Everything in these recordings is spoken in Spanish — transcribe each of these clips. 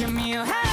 give me a hand.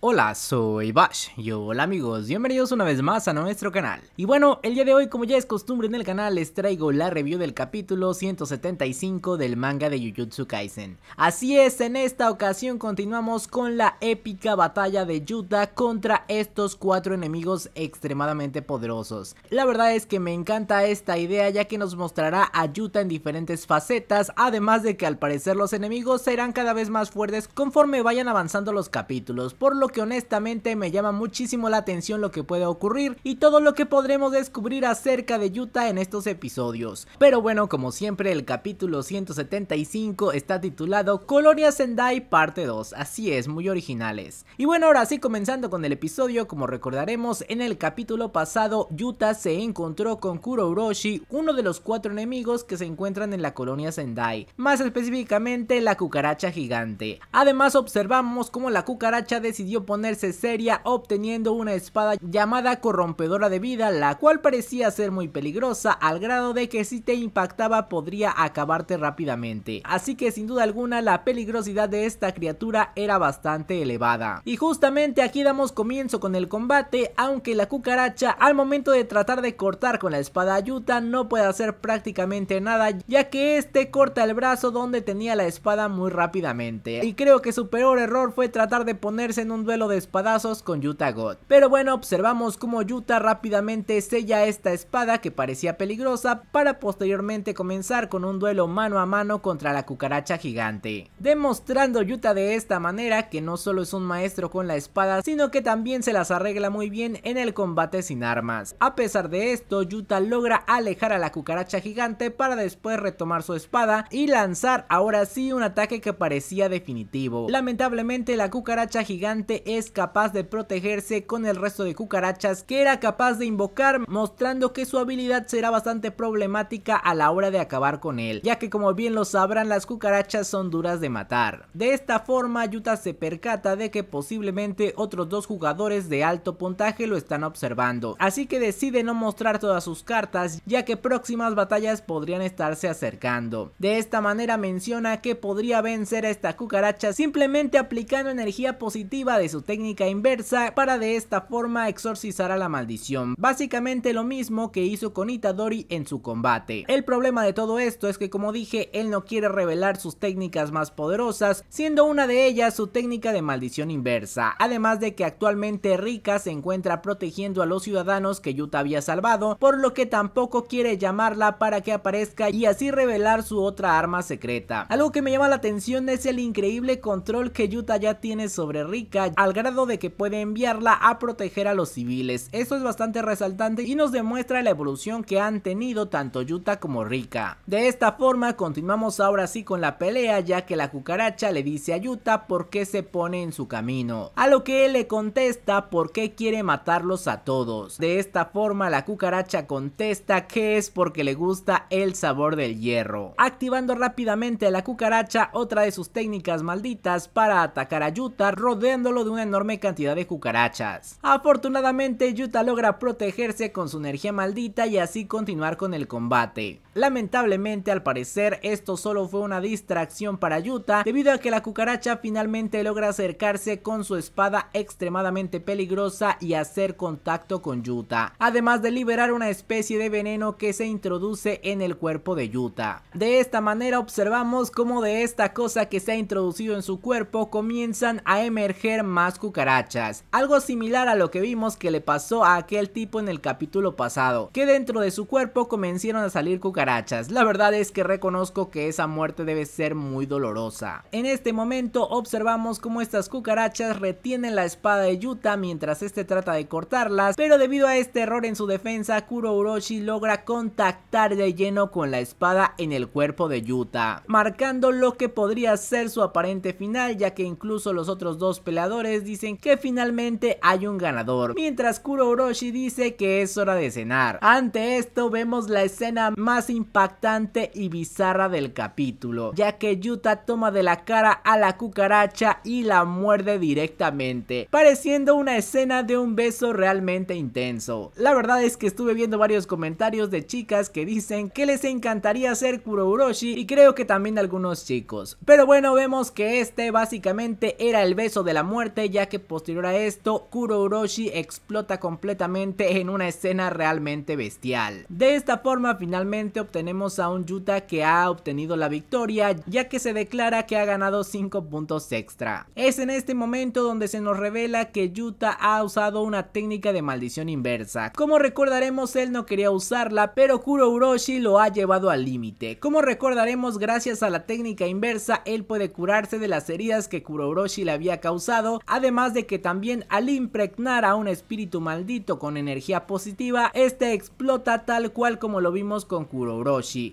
Hola, soy Bash y hola amigos, bienvenidos una vez más a nuestro canal. Y bueno, el día de hoy como ya es costumbre en el canal les traigo la review del capítulo 175 del manga de Jujutsu Kaisen. Así es, en esta ocasión continuamos con la épica batalla de Yuta contra estos cuatro enemigos extremadamente poderosos. La verdad es que me encanta esta idea ya que nos mostrará a Yuta en diferentes facetas, además de que al parecer los enemigos serán cada vez más fuertes conforme vayan avanzando los capítulos, por lo que honestamente me llama muchísimo la atención lo que puede ocurrir y todo lo que podremos descubrir acerca de Yuta en estos episodios. Pero bueno, como siempre el capítulo 175 está titulado Colonia Sendai parte 2, así es, muy originales. Y bueno, ahora sí comenzando con el episodio, como recordaremos en el capítulo pasado Yuta se encontró con Kuro Uroshi, uno de los cuatro enemigos que se encuentran en la colonia Sendai, más específicamente la cucaracha gigante. Además observamos cómo la cucaracha decidió ponerse seria obteniendo una espada llamada corrompedora de vida, la cual parecía ser muy peligrosa al grado de que si te impactaba podría acabarte rápidamente. Así que sin duda alguna la peligrosidad de esta criatura era bastante elevada. Y justamente aquí damos comienzo con el combate, aunque la cucaracha al momento de tratar de cortar con la espada ayuta no puede hacer prácticamente nada ya que este corta el brazo donde tenía la espada muy rápidamente. Y creo que su peor error fue tratar de ponerse en un duelo de espadazos con Yuta God. Pero bueno, observamos cómo Yuta rápidamente sella esta espada que parecía peligrosa para posteriormente comenzar con un duelo mano a mano contra la cucaracha gigante. Demostrando Yuta de esta manera que no solo es un maestro con la espada, sino que también se las arregla muy bien en el combate sin armas. A pesar de esto, Yuta logra alejar a la cucaracha gigante para después retomar su espada y lanzar ahora sí un ataque que parecía definitivo. Lamentablemente la cucaracha gigante es capaz de protegerse con el resto de cucarachas que era capaz de invocar, mostrando que su habilidad será bastante problemática a la hora de acabar con él, ya que como bien lo sabrán las cucarachas son duras de matar. De esta forma Yuta se percata de que posiblemente otros dos jugadores de alto puntaje lo están observando, así que decide no mostrar todas sus cartas ya que próximas batallas podrían estarse acercando. De esta manera menciona que podría vencer a esta cucaracha simplemente aplicando energía positiva de su técnica inversa para de esta forma exorcizar a la maldición, básicamente lo mismo que hizo con Itadori en su combate. El problema de todo esto es que como dije, él no quiere revelar sus técnicas más poderosas, siendo una de ellas su técnica de maldición inversa, además de que actualmente Rika se encuentra protegiendo a los ciudadanos que Yuta había salvado, por lo que tampoco quiere llamarla para que aparezca y así revelar su otra arma secreta. Algo que me llama la atención es el increíble control que Yuta ya tiene sobre Rika, al grado de que puede enviarla a proteger a los civiles. Eso es bastante resaltante y nos demuestra la evolución que han tenido tanto Yuta como Rika. De esta forma continuamos ahora sí con la pelea ya que la cucaracha le dice a Yuta por qué se pone en su camino. A lo que él le contesta por qué quiere matarlos a todos. De esta forma la cucaracha contesta que es porque le gusta el sabor del hierro. Activando rápidamente a la cucaracha otra de sus técnicas malditas para atacar a Yuta rodeándolo una enorme cantidad de cucarachas. Afortunadamente Yuta logra protegerse con su energía maldita y así continuar con el combate. Lamentablemente al parecer esto solo fue una distracción para Yuta debido a que la cucaracha finalmente logra acercarse con su espada extremadamente peligrosa y hacer contacto con Yuta, además de liberar una especie de veneno que se introduce en el cuerpo de Yuta. De esta manera observamos cómo de esta cosa que se ha introducido en su cuerpo comienzan a emerger más cucarachas, algo similar a lo que vimos que le pasó a aquel tipo en el capítulo pasado, que dentro de su cuerpo comenzaron a salir cucarachas la verdad es que reconozco que esa muerte debe ser muy dolorosa. En este momento observamos cómo estas cucarachas retienen la espada de Yuta mientras este trata de cortarlas, pero debido a este error en su defensa, Kuro logra contactar de lleno con la espada en el cuerpo de Yuta, marcando lo que podría ser su aparente final, ya que incluso los otros dos peleadores dicen que finalmente hay un ganador, mientras Kuro Uroshi dice que es hora de cenar. Ante esto vemos la escena más impactante y bizarra del capítulo, ya que Yuta toma de la cara a la cucaracha y la muerde directamente, pareciendo una escena de un beso realmente intenso. La verdad es que estuve viendo varios comentarios de chicas que dicen que les encantaría ser Kurouroshi y creo que también algunos chicos. Pero bueno, vemos que este básicamente era el beso de la muerte, ya que posterior a esto, Kurouroshi explota completamente en una escena realmente bestial. De esta forma, finalmente obtenemos a un Yuta que ha obtenido la victoria ya que se declara que ha ganado 5 puntos extra. Es en este momento donde se nos revela que Yuta ha usado una técnica de maldición inversa. Como recordaremos él no quería usarla pero Kuro Uroshi lo ha llevado al límite. Como recordaremos gracias a la técnica inversa él puede curarse de las heridas que Kuro Uroshi le había causado además de que también al impregnar a un espíritu maldito con energía positiva este explota tal cual como lo vimos con Kuro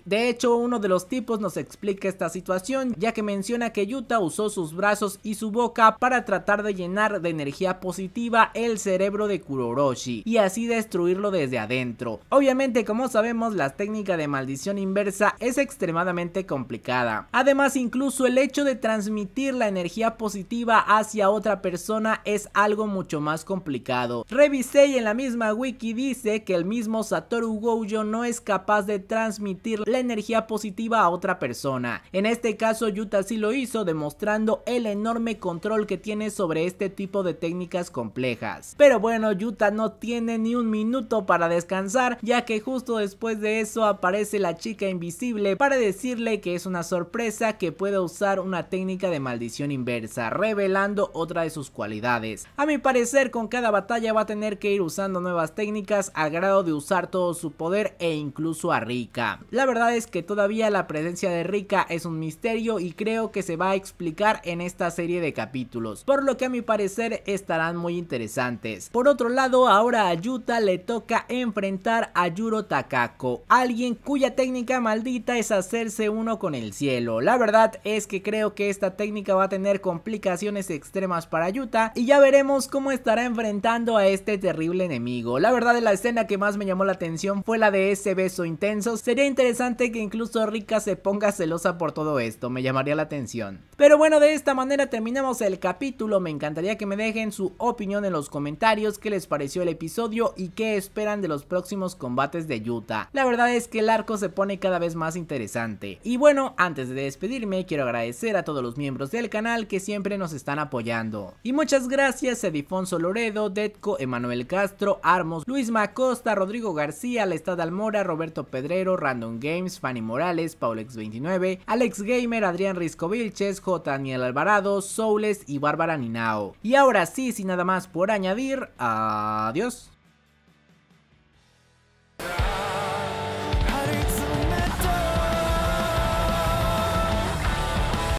de hecho, uno de los tipos nos explica esta situación, ya que menciona que Yuta usó sus brazos y su boca para tratar de llenar de energía positiva el cerebro de Kuroroshi y así destruirlo desde adentro. Obviamente, como sabemos, la técnica de maldición inversa es extremadamente complicada. Además, incluso el hecho de transmitir la energía positiva hacia otra persona es algo mucho más complicado. Revisé y en la misma wiki dice que el mismo Satoru Gojo no es capaz de transmitir transmitir la energía positiva a otra persona. En este caso Yuta sí lo hizo demostrando el enorme control que tiene sobre este tipo de técnicas complejas. Pero bueno, Yuta no tiene ni un minuto para descansar ya que justo después de eso aparece la chica invisible para decirle que es una sorpresa que puede usar una técnica de maldición inversa, revelando otra de sus cualidades. A mi parecer con cada batalla va a tener que ir usando nuevas técnicas al grado de usar todo su poder e incluso a Rick. La verdad es que todavía la presencia de Rika es un misterio y creo que se va a explicar en esta serie de capítulos, por lo que a mi parecer estarán muy interesantes. Por otro lado, ahora a Yuta le toca enfrentar a Yuro Takako, alguien cuya técnica maldita es hacerse uno con el cielo. La verdad es que creo que esta técnica va a tener complicaciones extremas para Yuta y ya veremos cómo estará enfrentando a este terrible enemigo. La verdad de la escena que más me llamó la atención fue la de ese beso intenso Sería interesante que incluso Rika se ponga celosa por todo esto, me llamaría la atención. Pero bueno, de esta manera terminamos el capítulo, me encantaría que me dejen su opinión en los comentarios, qué les pareció el episodio y qué esperan de los próximos combates de Yuta. La verdad es que el arco se pone cada vez más interesante. Y bueno, antes de despedirme, quiero agradecer a todos los miembros del canal que siempre nos están apoyando. Y muchas gracias a Edifonso Loredo, Detco, Emanuel Castro, Armos, Luis Macosta, Rodrigo García, Lestad Almora, Roberto Pedrero, Random Games, Fanny Morales, Paulex29, Alex Gamer, Adrián Risco Vilches, J. Daniel Alvarado, Soules y Bárbara Ninao. Y ahora sí, sin nada más por añadir, adiós.